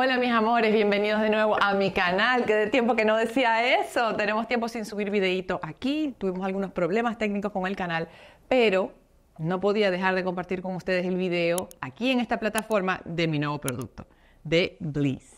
Hola mis amores, bienvenidos de nuevo a mi canal, que de tiempo que no decía eso, tenemos tiempo sin subir videito aquí, tuvimos algunos problemas técnicos con el canal, pero no podía dejar de compartir con ustedes el video aquí en esta plataforma de mi nuevo producto, de Bliss.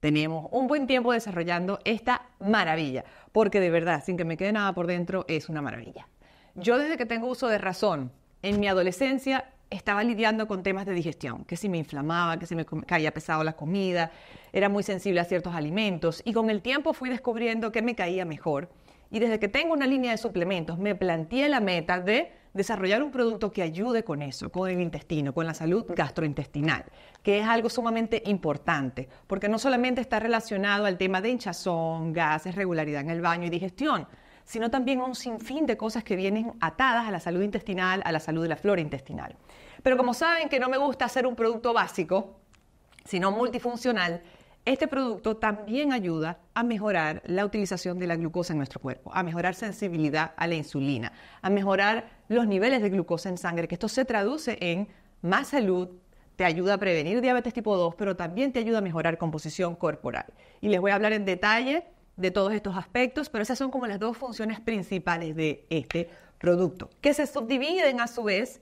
Tenemos un buen tiempo desarrollando esta maravilla, porque de verdad, sin que me quede nada por dentro, es una maravilla. Yo desde que tengo uso de razón, en mi adolescencia estaba lidiando con temas de digestión, que si me inflamaba, que si me caía pesado la comida, era muy sensible a ciertos alimentos y con el tiempo fui descubriendo que me caía mejor. Y desde que tengo una línea de suplementos, me planteé la meta de desarrollar un producto que ayude con eso, con el intestino, con la salud gastrointestinal, que es algo sumamente importante, porque no solamente está relacionado al tema de hinchazón, gases, regularidad en el baño y digestión, sino también un sinfín de cosas que vienen atadas a la salud intestinal, a la salud de la flora intestinal. Pero como saben que no me gusta hacer un producto básico, sino multifuncional, este producto también ayuda a mejorar la utilización de la glucosa en nuestro cuerpo, a mejorar sensibilidad a la insulina, a mejorar los niveles de glucosa en sangre, que esto se traduce en más salud, te ayuda a prevenir diabetes tipo 2, pero también te ayuda a mejorar composición corporal. Y les voy a hablar en detalle de todos estos aspectos, pero esas son como las dos funciones principales de este producto, que se subdividen a su vez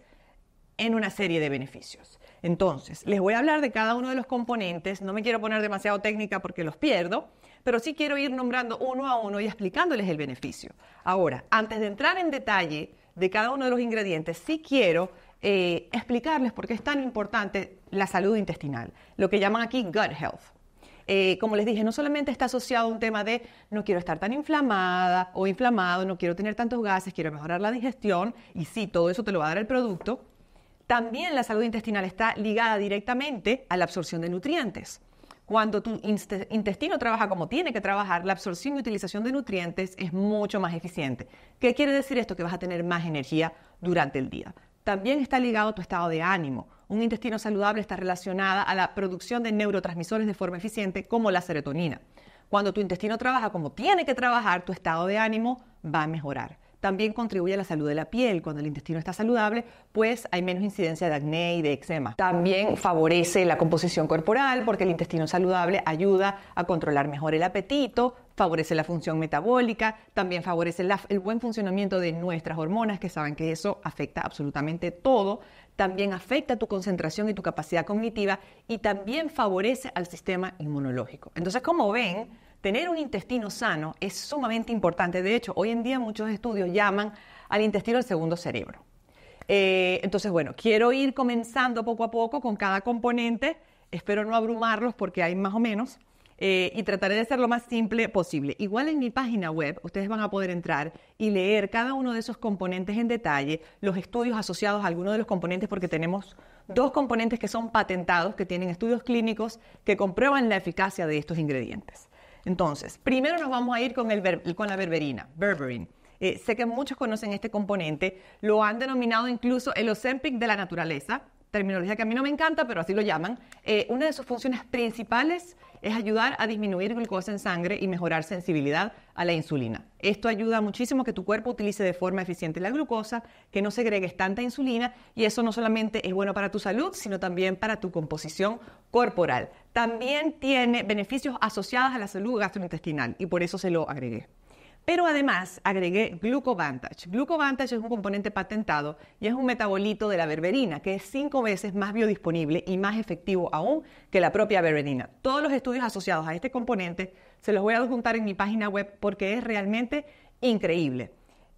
en una serie de beneficios. Entonces, les voy a hablar de cada uno de los componentes, no me quiero poner demasiado técnica porque los pierdo, pero sí quiero ir nombrando uno a uno y explicándoles el beneficio. Ahora, antes de entrar en detalle de cada uno de los ingredientes, sí quiero eh, explicarles por qué es tan importante la salud intestinal, lo que llaman aquí gut health. Eh, como les dije, no solamente está asociado a un tema de no quiero estar tan inflamada o inflamado, no quiero tener tantos gases, quiero mejorar la digestión, y sí, todo eso te lo va a dar el producto, también la salud intestinal está ligada directamente a la absorción de nutrientes. Cuando tu intestino trabaja como tiene que trabajar, la absorción y utilización de nutrientes es mucho más eficiente. ¿Qué quiere decir esto? Que vas a tener más energía durante el día. También está ligado a tu estado de ánimo. Un intestino saludable está relacionado a la producción de neurotransmisores de forma eficiente como la serotonina. Cuando tu intestino trabaja como tiene que trabajar, tu estado de ánimo va a mejorar. También contribuye a la salud de la piel. Cuando el intestino está saludable, pues hay menos incidencia de acné y de eczema. También favorece la composición corporal porque el intestino saludable ayuda a controlar mejor el apetito, favorece la función metabólica, también favorece el buen funcionamiento de nuestras hormonas, que saben que eso afecta absolutamente todo, también afecta tu concentración y tu capacidad cognitiva y también favorece al sistema inmunológico. Entonces, como ven, Tener un intestino sano es sumamente importante. De hecho, hoy en día muchos estudios llaman al intestino el segundo cerebro. Eh, entonces, bueno, quiero ir comenzando poco a poco con cada componente. Espero no abrumarlos porque hay más o menos. Eh, y trataré de ser lo más simple posible. Igual en mi página web ustedes van a poder entrar y leer cada uno de esos componentes en detalle, los estudios asociados a alguno de los componentes, porque tenemos dos componentes que son patentados, que tienen estudios clínicos que comprueban la eficacia de estos ingredientes. Entonces, primero nos vamos a ir con, el, con la berberina, berberine. Eh, sé que muchos conocen este componente, lo han denominado incluso el osempic de la naturaleza, terminología que a mí no me encanta, pero así lo llaman. Eh, una de sus funciones principales es ayudar a disminuir glucosa en sangre y mejorar sensibilidad a la insulina. Esto ayuda muchísimo a que tu cuerpo utilice de forma eficiente la glucosa, que no segregues tanta insulina y eso no solamente es bueno para tu salud, sino también para tu composición corporal. También tiene beneficios asociados a la salud gastrointestinal y por eso se lo agregué. Pero además agregué GlucoVantage. GlucoVantage es un componente patentado y es un metabolito de la berberina, que es cinco veces más biodisponible y más efectivo aún que la propia berberina. Todos los estudios asociados a este componente se los voy a adjuntar en mi página web porque es realmente increíble.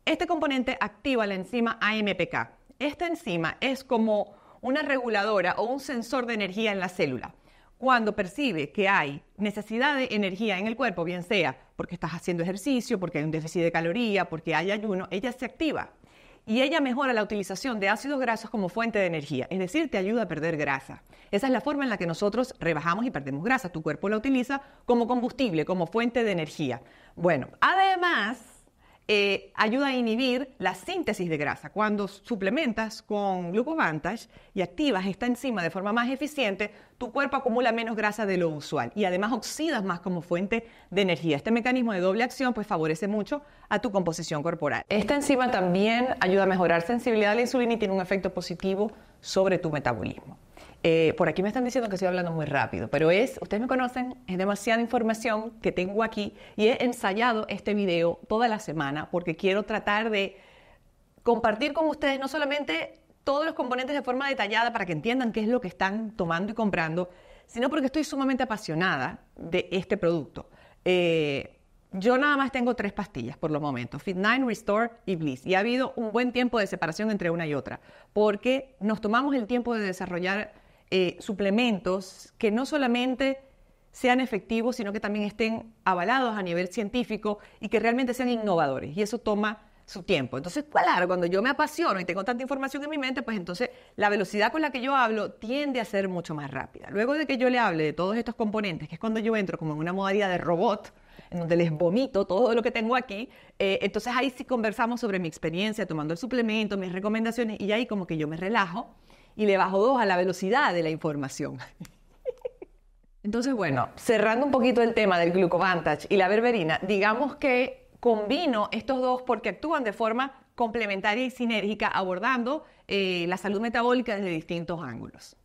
Este componente activa la enzima AMPK. Esta enzima es como una reguladora o un sensor de energía en la célula cuando percibe que hay necesidad de energía en el cuerpo, bien sea porque estás haciendo ejercicio, porque hay un déficit de caloría, porque hay ayuno, ella se activa y ella mejora la utilización de ácidos grasos como fuente de energía, es decir, te ayuda a perder grasa. Esa es la forma en la que nosotros rebajamos y perdemos grasa. Tu cuerpo la utiliza como combustible, como fuente de energía. Bueno, además, eh, ayuda a inhibir la síntesis de grasa. Cuando suplementas con Glucovantage y activas esta enzima de forma más eficiente, tu cuerpo acumula menos grasa de lo usual y además oxidas más como fuente de energía. Este mecanismo de doble acción pues favorece mucho a tu composición corporal. Esta enzima también ayuda a mejorar sensibilidad a la insulina y tiene un efecto positivo sobre tu metabolismo. Eh, por aquí me están diciendo que estoy hablando muy rápido, pero es, ustedes me conocen, es demasiada información que tengo aquí y he ensayado este video toda la semana porque quiero tratar de compartir con ustedes no solamente todos los componentes de forma detallada para que entiendan qué es lo que están tomando y comprando, sino porque estoy sumamente apasionada de este producto. Eh, yo nada más tengo tres pastillas por lo momento, Fit9, Restore y Bliss. Y ha habido un buen tiempo de separación entre una y otra, porque nos tomamos el tiempo de desarrollar eh, suplementos que no solamente sean efectivos, sino que también estén avalados a nivel científico y que realmente sean innovadores. Y eso toma su tiempo. Entonces, pues, claro, cuando yo me apasiono y tengo tanta información en mi mente, pues entonces la velocidad con la que yo hablo tiende a ser mucho más rápida. Luego de que yo le hable de todos estos componentes, que es cuando yo entro como en una modalidad de robot, en donde les vomito todo lo que tengo aquí, eh, entonces ahí sí conversamos sobre mi experiencia tomando el suplemento, mis recomendaciones, y ahí como que yo me relajo y le bajo dos a la velocidad de la información. Entonces, bueno, cerrando un poquito el tema del glucovantage y la berberina, digamos que combino estos dos porque actúan de forma complementaria y sinérgica, abordando eh, la salud metabólica desde distintos ángulos.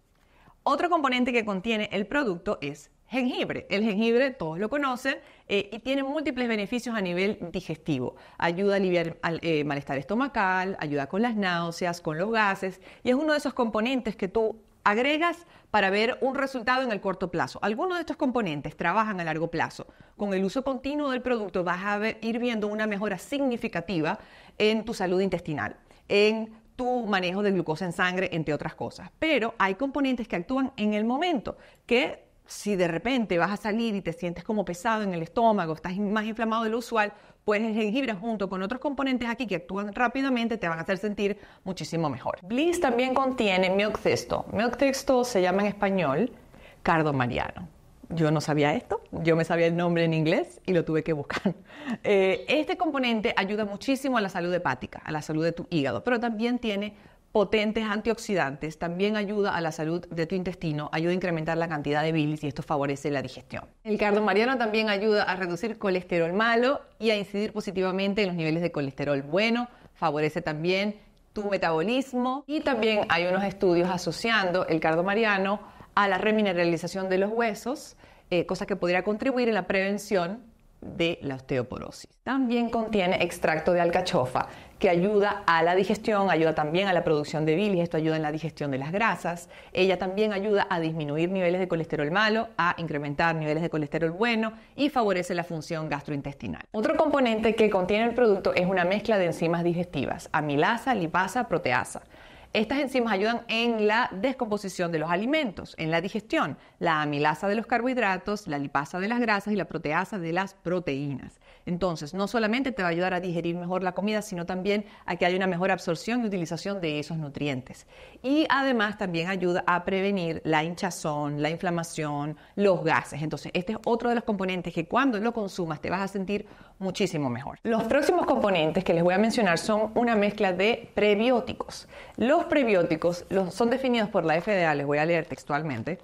Otro componente que contiene el producto es jengibre. El jengibre todos lo conocen eh, y tiene múltiples beneficios a nivel digestivo. Ayuda a aliviar el eh, malestar estomacal, ayuda con las náuseas, con los gases y es uno de esos componentes que tú agregas para ver un resultado en el corto plazo. Algunos de estos componentes trabajan a largo plazo. Con el uso continuo del producto vas a ir viendo una mejora significativa en tu salud intestinal, en tu manejo de glucosa en sangre, entre otras cosas. Pero hay componentes que actúan en el momento, que si de repente vas a salir y te sientes como pesado en el estómago, estás más inflamado de lo usual, puedes el jengibre junto con otros componentes aquí que actúan rápidamente te van a hacer sentir muchísimo mejor. Bliss también contiene miocesto. Miocesto se llama en español mariano. Yo no sabía esto, yo me sabía el nombre en inglés y lo tuve que buscar. Eh, este componente ayuda muchísimo a la salud hepática, a la salud de tu hígado, pero también tiene potentes antioxidantes, también ayuda a la salud de tu intestino, ayuda a incrementar la cantidad de bilis y esto favorece la digestión. El cardomariano también ayuda a reducir colesterol malo y a incidir positivamente en los niveles de colesterol bueno, favorece también tu metabolismo y también hay unos estudios asociando el cardomariano a la remineralización de los huesos, eh, cosa que podría contribuir en la prevención de la osteoporosis. También contiene extracto de alcachofa que ayuda a la digestión, ayuda también a la producción de bilis, esto ayuda en la digestión de las grasas. Ella también ayuda a disminuir niveles de colesterol malo, a incrementar niveles de colesterol bueno y favorece la función gastrointestinal. Otro componente que contiene el producto es una mezcla de enzimas digestivas, amilasa, lipasa, proteasa. Estas enzimas ayudan en la descomposición de los alimentos, en la digestión, la amilasa de los carbohidratos, la lipasa de las grasas y la proteasa de las proteínas. Entonces, no solamente te va a ayudar a digerir mejor la comida, sino también a que haya una mejor absorción y utilización de esos nutrientes. Y además también ayuda a prevenir la hinchazón, la inflamación, los gases. Entonces, este es otro de los componentes que cuando lo consumas te vas a sentir muchísimo mejor. Los próximos componentes que les voy a mencionar son una mezcla de prebióticos. Los prebióticos son definidos por la FDA, les voy a leer textualmente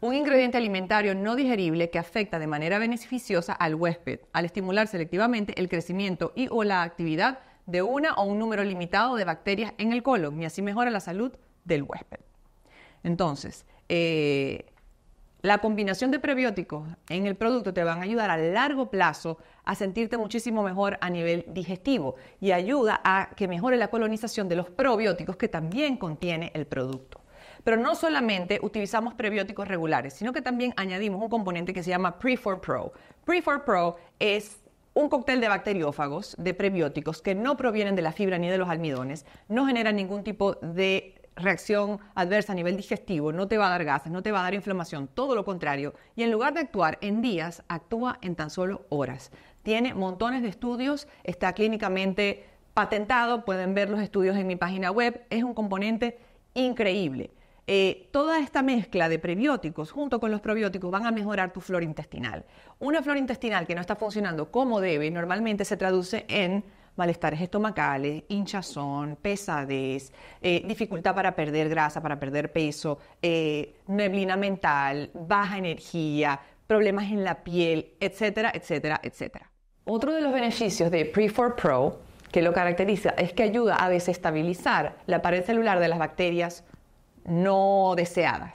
un ingrediente alimentario no digerible que afecta de manera beneficiosa al huésped al estimular selectivamente el crecimiento y o la actividad de una o un número limitado de bacterias en el colon y así mejora la salud del huésped. Entonces, eh, la combinación de prebióticos en el producto te van a ayudar a largo plazo a sentirte muchísimo mejor a nivel digestivo y ayuda a que mejore la colonización de los probióticos que también contiene el producto. Pero no solamente utilizamos prebióticos regulares, sino que también añadimos un componente que se llama Pre4 Pro. Pre4 Pro es un cóctel de bacteriófagos, de prebióticos, que no provienen de la fibra ni de los almidones, no generan ningún tipo de reacción adversa a nivel digestivo, no te va a dar gases, no te va a dar inflamación, todo lo contrario. Y en lugar de actuar en días, actúa en tan solo horas. Tiene montones de estudios, está clínicamente patentado, pueden ver los estudios en mi página web, es un componente increíble. Eh, toda esta mezcla de prebióticos junto con los probióticos van a mejorar tu flora intestinal. Una flora intestinal que no está funcionando como debe normalmente se traduce en malestares estomacales, hinchazón, pesadez, eh, dificultad para perder grasa, para perder peso, eh, neblina mental, baja energía, problemas en la piel, etcétera, etcétera, etcétera. Otro de los beneficios de pre Pro que lo caracteriza es que ayuda a desestabilizar la pared celular de las bacterias, no deseadas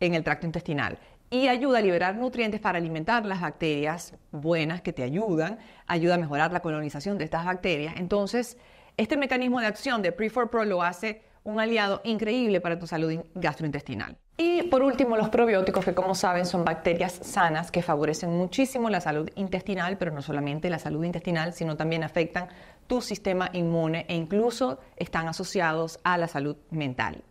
en el tracto intestinal y ayuda a liberar nutrientes para alimentar las bacterias buenas que te ayudan, ayuda a mejorar la colonización de estas bacterias. Entonces, este mecanismo de acción de pre pro lo hace un aliado increíble para tu salud gastrointestinal. Y por último, los probióticos, que como saben son bacterias sanas que favorecen muchísimo la salud intestinal, pero no solamente la salud intestinal, sino también afectan tu sistema inmune e incluso están asociados a la salud mental.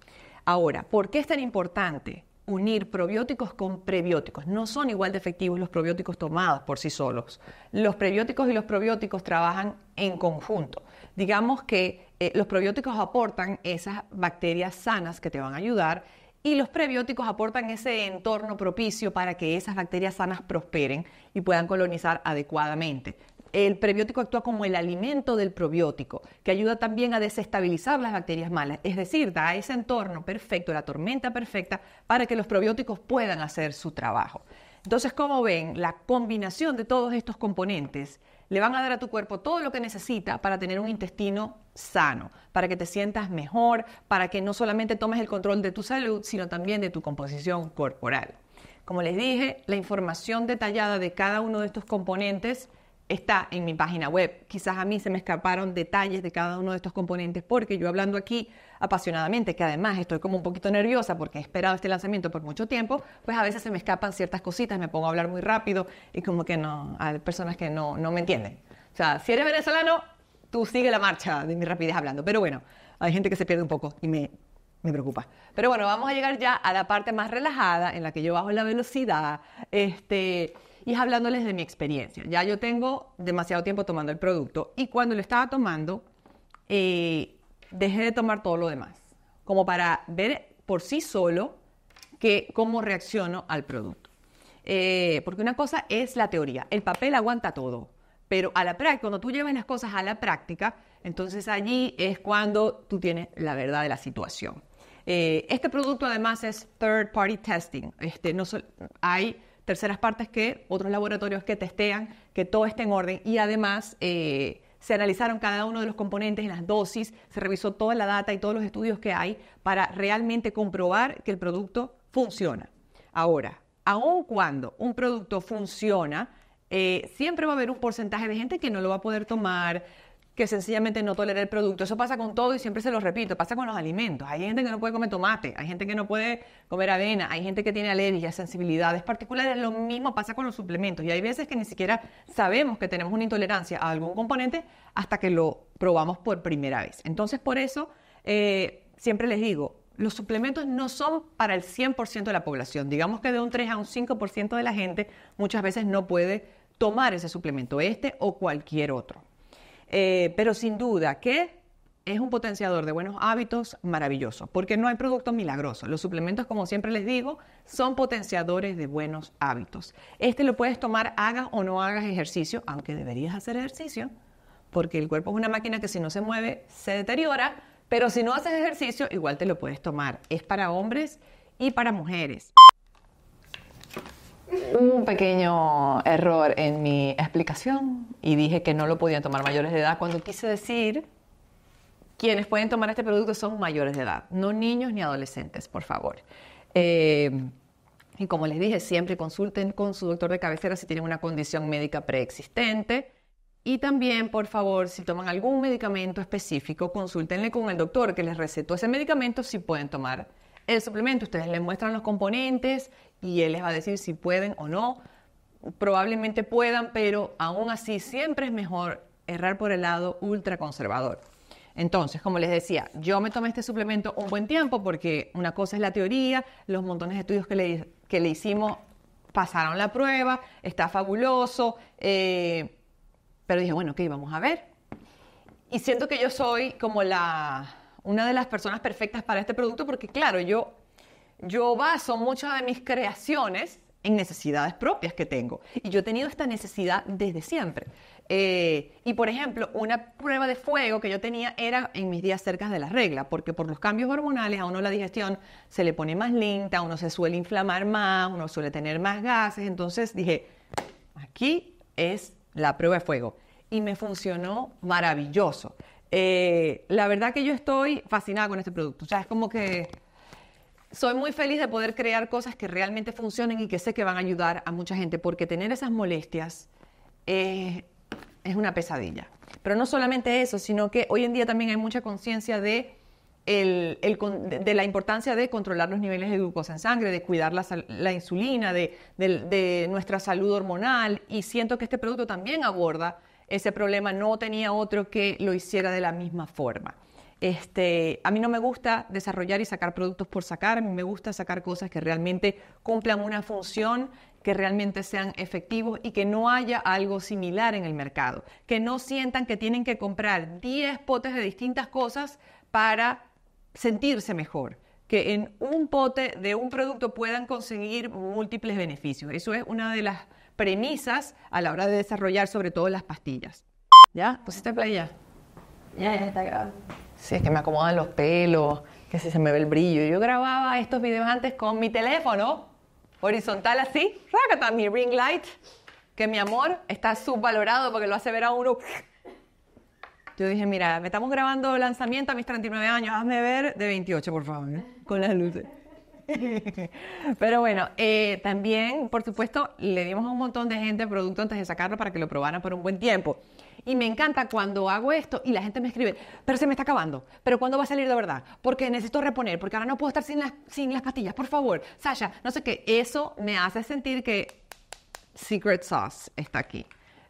Ahora, ¿por qué es tan importante unir probióticos con prebióticos? No son igual de efectivos los probióticos tomados por sí solos. Los prebióticos y los probióticos trabajan en conjunto. Digamos que eh, los probióticos aportan esas bacterias sanas que te van a ayudar y los prebióticos aportan ese entorno propicio para que esas bacterias sanas prosperen y puedan colonizar adecuadamente. El prebiótico actúa como el alimento del probiótico, que ayuda también a desestabilizar las bacterias malas, es decir, da ese entorno perfecto, la tormenta perfecta, para que los probióticos puedan hacer su trabajo. Entonces, como ven, la combinación de todos estos componentes le van a dar a tu cuerpo todo lo que necesita para tener un intestino sano, para que te sientas mejor, para que no solamente tomes el control de tu salud, sino también de tu composición corporal. Como les dije, la información detallada de cada uno de estos componentes está en mi página web. Quizás a mí se me escaparon detalles de cada uno de estos componentes porque yo hablando aquí apasionadamente, que además estoy como un poquito nerviosa porque he esperado este lanzamiento por mucho tiempo, pues a veces se me escapan ciertas cositas, me pongo a hablar muy rápido y como que no, hay personas que no, me entienden. O sea, si eres venezolano, tú sigue la marcha de mi rapidez hablando. Pero bueno, hay gente que se pierde un poco y me, me preocupa. Pero bueno, vamos a llegar ya a la parte más relajada en la que yo bajo la velocidad. Este y es hablándoles de mi experiencia. Ya yo tengo demasiado tiempo tomando el producto y cuando lo estaba tomando, eh, dejé de tomar todo lo demás, como para ver por sí solo que cómo reacciono al producto. Eh, porque una cosa es la teoría, el papel aguanta todo, pero a la práctica, cuando tú llevas las cosas a la práctica, entonces allí es cuando tú tienes la verdad de la situación. Eh, este producto además es third party testing. Este, no hay terceras partes que otros laboratorios que testean que todo esté en orden y además eh, se analizaron cada uno de los componentes en las dosis, se revisó toda la data y todos los estudios que hay para realmente comprobar que el producto funciona. Ahora, aun cuando un producto funciona, eh, siempre va a haber un porcentaje de gente que no lo va a poder tomar, que sencillamente no tolera el producto. Eso pasa con todo y siempre se lo repito, pasa con los alimentos. Hay gente que no puede comer tomate, hay gente que no puede comer avena, hay gente que tiene alergias, sensibilidades particulares. Lo mismo pasa con los suplementos y hay veces que ni siquiera sabemos que tenemos una intolerancia a algún componente hasta que lo probamos por primera vez. Entonces, por eso, eh, siempre les digo, los suplementos no son para el 100% de la población. Digamos que de un 3 a un 5% de la gente muchas veces no puede tomar ese suplemento, este o cualquier otro. Eh, pero sin duda que es un potenciador de buenos hábitos maravilloso, porque no hay productos milagrosos. Los suplementos, como siempre les digo, son potenciadores de buenos hábitos. Este lo puedes tomar, hagas o no hagas ejercicio, aunque deberías hacer ejercicio, porque el cuerpo es una máquina que si no se mueve se deteriora, pero si no haces ejercicio, igual te lo puedes tomar. Es para hombres y para mujeres un pequeño error en mi explicación y dije que no lo podían tomar mayores de edad cuando quise decir quienes pueden tomar este producto son mayores de edad, no niños ni adolescentes, por favor. Eh, y como les dije, siempre consulten con su doctor de cabecera si tienen una condición médica preexistente. Y también, por favor, si toman algún medicamento específico, consultenle con el doctor que les recetó ese medicamento si pueden tomar el suplemento. Ustedes le muestran los componentes y él les va a decir si pueden o no. Probablemente puedan, pero aún así siempre es mejor errar por el lado ultra conservador. Entonces, como les decía, yo me tomé este suplemento un buen tiempo porque una cosa es la teoría, los montones de estudios que le, que le hicimos pasaron la prueba, está fabuloso, eh, pero dije, bueno, ok, vamos a ver. Y siento que yo soy como la, una de las personas perfectas para este producto porque, claro, yo, yo baso muchas de mis creaciones en necesidades propias que tengo. Y yo he tenido esta necesidad desde siempre. Eh, y por ejemplo, una prueba de fuego que yo tenía era en mis días cerca de la regla, porque por los cambios hormonales a uno la digestión se le pone más lenta, uno se suele inflamar más, uno suele tener más gases. Entonces dije, aquí es la prueba de fuego. Y me funcionó maravilloso. Eh, la verdad que yo estoy fascinada con este producto. O sea, es como que soy muy feliz de poder crear cosas que realmente funcionen y que sé que van a ayudar a mucha gente, porque tener esas molestias es una pesadilla. Pero no solamente eso, sino que hoy en día también hay mucha conciencia de, de la importancia de controlar los niveles de glucosa en sangre, de cuidar la, insulina, de nuestra salud hormonal, y siento que este producto también aborda ese problema no tenía otro que lo hiciera de la misma forma. Este, a mí no me gusta desarrollar y sacar productos por sacar, a mí me gusta sacar cosas que realmente cumplan una función, que realmente sean efectivos y que no haya algo similar en el mercado, que no sientan que tienen que comprar 10 potes de distintas cosas para sentirse mejor que en un pote de un producto puedan conseguir múltiples beneficios. Eso es una de las premisas a la hora de desarrollar sobre todo las pastillas. ¿Ya? ¿Pusiste play ya? Ya, ya está grabado. Sí, es que me acomodan los pelos, que si se me ve el brillo. Yo grababa estos videos antes con mi teléfono, horizontal así, está mi ring light, que mi amor está subvalorado porque lo hace ver a uno. Yo dije, mira, me estamos grabando lanzamiento a mis 39 años, hazme ver de 28, por favor, ¿eh? con las luces. Pero bueno, eh, también, por supuesto, le dimos a un montón de gente el producto antes de sacarlo para que lo probaran por un buen tiempo. Y me encanta cuando hago esto y la gente me escribe, pero se me está acabando, pero ¿cuándo va a salir de verdad? Porque necesito reponer, porque ahora no puedo estar sin las, sin las pastillas, por favor. Sasha, no sé qué, eso me hace sentir que Secret Sauce está aquí.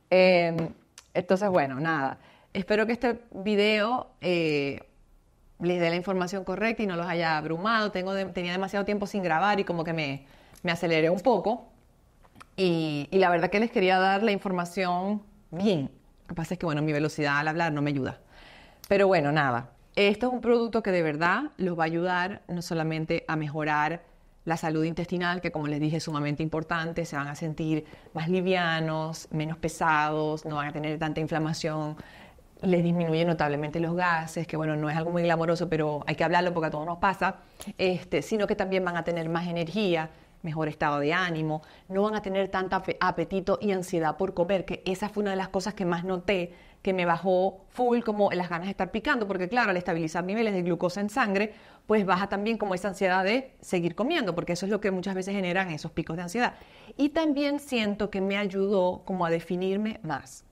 Em, entonces, bueno, nada. Espero que este video eh, les dé la información correcta y no los haya abrumado. Tengo tenía demasiado tiempo sin grabar y como que me, me aceleré un poco. Y, y, la verdad que les quería dar la información bien. Lo que pasa es que, bueno, mi velocidad al hablar no me ayuda. Pero bueno, nada. Esto es un producto que de verdad los va a ayudar no solamente a mejorar la salud intestinal, que como les dije es sumamente importante, se van a sentir más livianos, menos pesados, no van a tener tanta inflamación les disminuye notablemente los gases, que bueno, no es algo muy glamoroso, pero hay que hablarlo porque a todos nos pasa, este, sino que también van a tener más energía, mejor estado de ánimo, no van a tener tanto apetito y ansiedad por comer, que esa fue una de las cosas que más noté, que me bajó full como las ganas de estar picando, porque claro, al estabilizar niveles de glucosa en sangre, pues baja también como esa ansiedad de seguir comiendo, porque eso es lo que muchas veces generan esos picos de ansiedad. Y también siento que me ayudó como a definirme más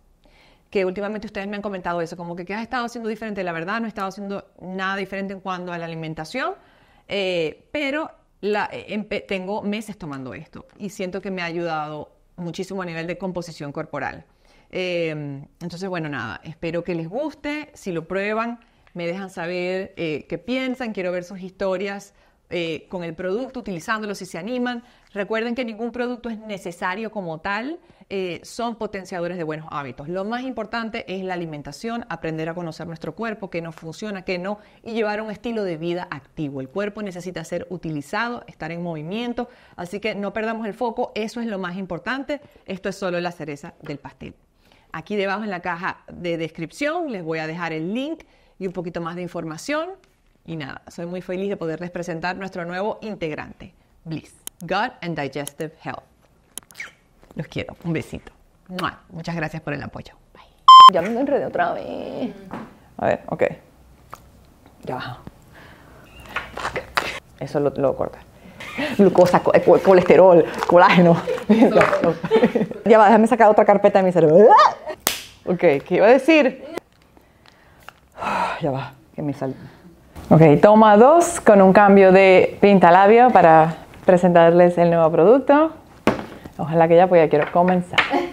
que últimamente ustedes me han comentado eso, como que qué has estado haciendo diferente. La verdad, no he estado haciendo nada diferente en cuanto a la alimentación, eh, pero eh, em, tengo meses tomando esto y siento que me ha ayudado muchísimo a nivel de composición corporal. Em, entonces, bueno, nada, espero que les guste. Si lo prueban, me dejan saber eh, qué piensan, quiero ver sus historias eh, con el producto, utilizándolo si se animan. Recuerden que ningún producto es necesario como tal, eh, son potenciadores de buenos hábitos. Lo más importante es la alimentación, aprender a conocer nuestro cuerpo, qué nos funciona, qué no, y llevar un estilo de vida activo. El cuerpo necesita ser utilizado, estar en movimiento, así que no perdamos el foco, eso es lo más importante. Esto es solo la cereza del pastel. Aquí debajo en la caja de descripción les voy a dejar el link y un poquito más de información y nada, soy muy feliz de poderles presentar nuestro nuevo integrante, Bliss, Gut and Digestive Health. Los quiero, un besito. Muchas gracias por el apoyo. Bye. Ya me enredé otra vez. A ver, ok. Ya. Eso lo, lo corta. Glucosa, colesterol, colágeno. ya va, déjame sacar otra carpeta de mi cerebro. Ok, ¿qué iba a decir? Ya va, que me salió. Ok, toma dos con un cambio de labio para presentarles el nuevo producto. Ojalá que ya, pues ya quiero comenzar.